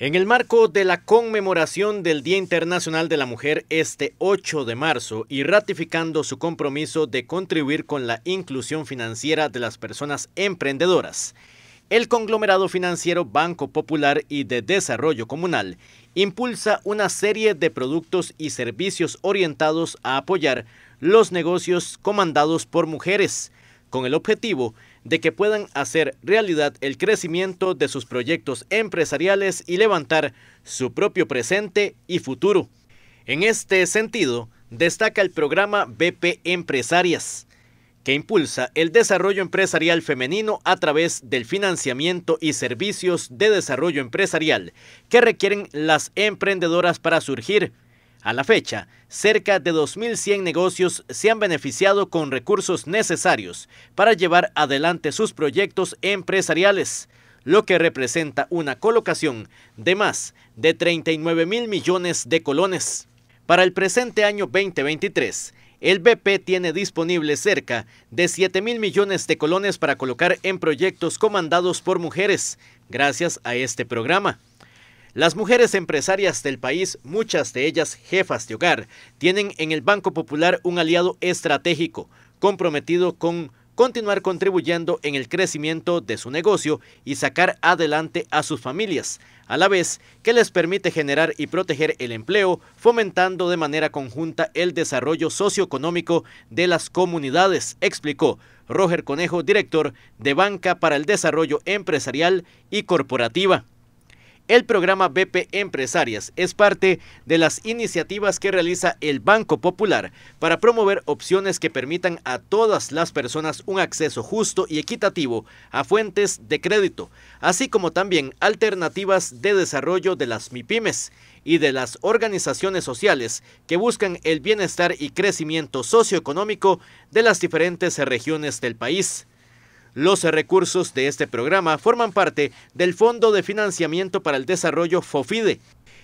En el marco de la conmemoración del Día Internacional de la Mujer este 8 de marzo y ratificando su compromiso de contribuir con la inclusión financiera de las personas emprendedoras, el conglomerado financiero Banco Popular y de Desarrollo Comunal impulsa una serie de productos y servicios orientados a apoyar los negocios comandados por mujeres, con el objetivo de de que puedan hacer realidad el crecimiento de sus proyectos empresariales y levantar su propio presente y futuro. En este sentido, destaca el programa BP Empresarias, que impulsa el desarrollo empresarial femenino a través del financiamiento y servicios de desarrollo empresarial que requieren las emprendedoras para surgir a la fecha, cerca de 2.100 negocios se han beneficiado con recursos necesarios para llevar adelante sus proyectos empresariales, lo que representa una colocación de más de 39,000 millones de colones. Para el presente año 2023, el BP tiene disponible cerca de 7 mil millones de colones para colocar en proyectos comandados por mujeres, gracias a este programa. Las mujeres empresarias del país, muchas de ellas jefas de hogar, tienen en el Banco Popular un aliado estratégico comprometido con continuar contribuyendo en el crecimiento de su negocio y sacar adelante a sus familias, a la vez que les permite generar y proteger el empleo, fomentando de manera conjunta el desarrollo socioeconómico de las comunidades, explicó Roger Conejo, director de Banca para el Desarrollo Empresarial y Corporativa. El programa BP Empresarias es parte de las iniciativas que realiza el Banco Popular para promover opciones que permitan a todas las personas un acceso justo y equitativo a fuentes de crédito, así como también alternativas de desarrollo de las MIPIMES y de las organizaciones sociales que buscan el bienestar y crecimiento socioeconómico de las diferentes regiones del país. Los recursos de este programa forman parte del Fondo de Financiamiento para el Desarrollo FOFIDE,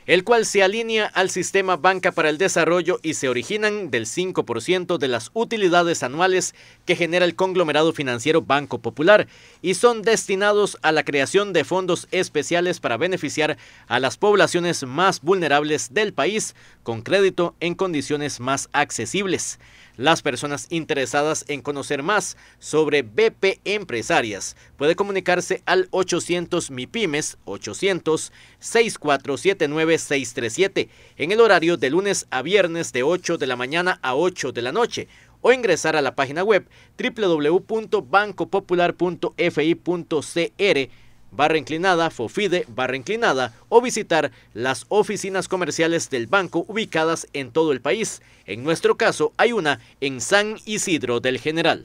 el cual se alinea al sistema Banca para el Desarrollo y se originan del 5% de las utilidades anuales que genera el conglomerado financiero Banco Popular y son destinados a la creación de fondos especiales para beneficiar a las poblaciones más vulnerables del país con crédito en condiciones más accesibles. Las personas interesadas en conocer más sobre BP Empresarias puede comunicarse al 800 MIPIMES 800 6479 637 en el horario de lunes a viernes de 8 de la mañana a 8 de la noche o ingresar a la página web www.bancopopular.fi.cr barra inclinada, Fofide, barra inclinada o visitar las oficinas comerciales del banco ubicadas en todo el país. En nuestro caso hay una en San Isidro del General.